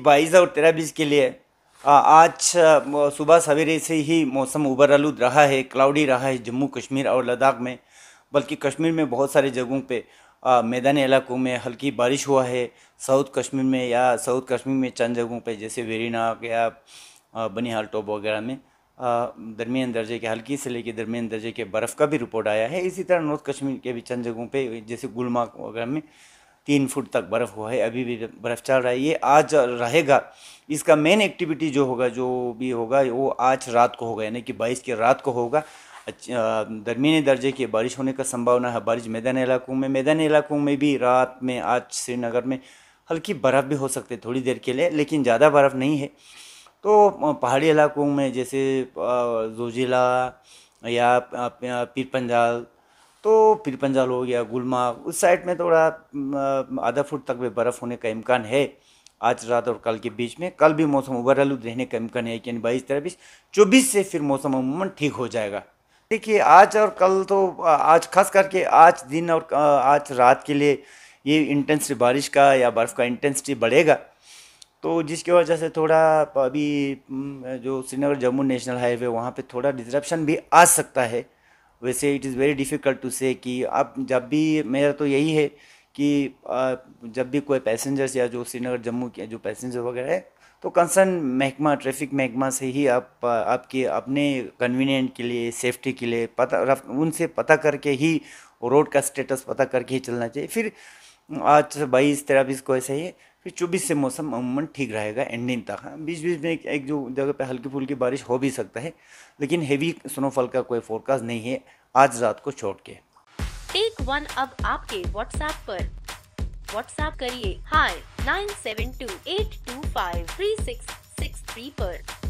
बाईस और तेरह बीस के लिए आज सुबह सवेरे से ही मौसम आलूद रहा है क्लाउडी रहा है जम्मू कश्मीर और लद्दाख में बल्कि कश्मीर में बहुत सारे जगहों पे मैदानी इलाकों में हल्की बारिश हुआ है साउथ कश्मीर में या साउथ कश्मीर में चंद जगहों पे जैसे वेरीनाग या बनिहाल टॉप वगैरह में दरमियान दर्जे के हल्की से लेकर दरमियान दर्जे के बर्फ़ का भी रिपोर्ट आया है इसी तरह नॉर्थ कश्मीर के भी चंद जगहों पर जैसे गुलमार्ग वगैरह में तीन फुट तक बर्फ़ हुआ है अभी भी बर्फ़ चल रहा है ये आज रहेगा इसका मेन एक्टिविटी जो होगा जो भी होगा वो आज रात को होगा यानी कि बाईस की रात को होगा दरमिया दर्जे की बारिश होने का संभावना है बारिश मैदानी इलाकों में मैदानी इलाकों में भी रात में आज श्रीनगर में हल्की बर्फ़ भी हो सकती है थोड़ी देर के लिए लेकिन ज़्यादा बर्फ़ नहीं है तो पहाड़ी इलाकों में जैसे जोजिला या पीर पंजाल तो फिर पंजाल हो गया गुलमा उस साइड में थोड़ा आधा फुट तक भी बर्फ़ होने का इम्कान है आज रात और कल के बीच में कल भी मौसम ओवरऑल रहने का इम्कान है यानी बाईस तेरह चौबीस से फिर मौसम अमूमन ठीक हो जाएगा देखिए आज और कल तो आज खास करके आज दिन और आज रात के लिए ये इंटेंसिटी बारिश का या बर्फ़ का इंटेंसिटी बढ़ेगा तो जिसकी वजह से थोड़ा अभी जो श्रीनगर जम्मू नेशनल हाईवे वहाँ पे थोड़ा डिस्ट्रप्शन भी आ सकता है वैसे it is very difficult to say कि आप जब भी मेरा तो यही है कि जब भी कोई पैसेंजर्स या जो श्रीनगर जम्मू के जो पैसेंजर वगैरह है तो कंसर्न महकमा ट्रैफिक महकमा से ही आप आपके अपने कन्वीनियंट के लिए सेफ्टी के लिए पता उनसे पता करके ही रोड का स्टेटस पता करके ही चलना चाहिए फिर आज से बाईस तेरह बीस को ऐसा ही है फिर चौबीस से मौसम अमूमन ठीक रहेगा एंडिंग तक हाँ बीच बीच में एक, एक जो जगह पे हल्की फुल्की बारिश हो भी सकता है लेकिन हेवी स्नोफॉल का कोई फोरकास्ट नहीं है आज रात को छोड़ के टेक वन अब आपके व्हाट्सएप पर व्हाट्सएप करिए hi nine seven two eight two five three six six three पर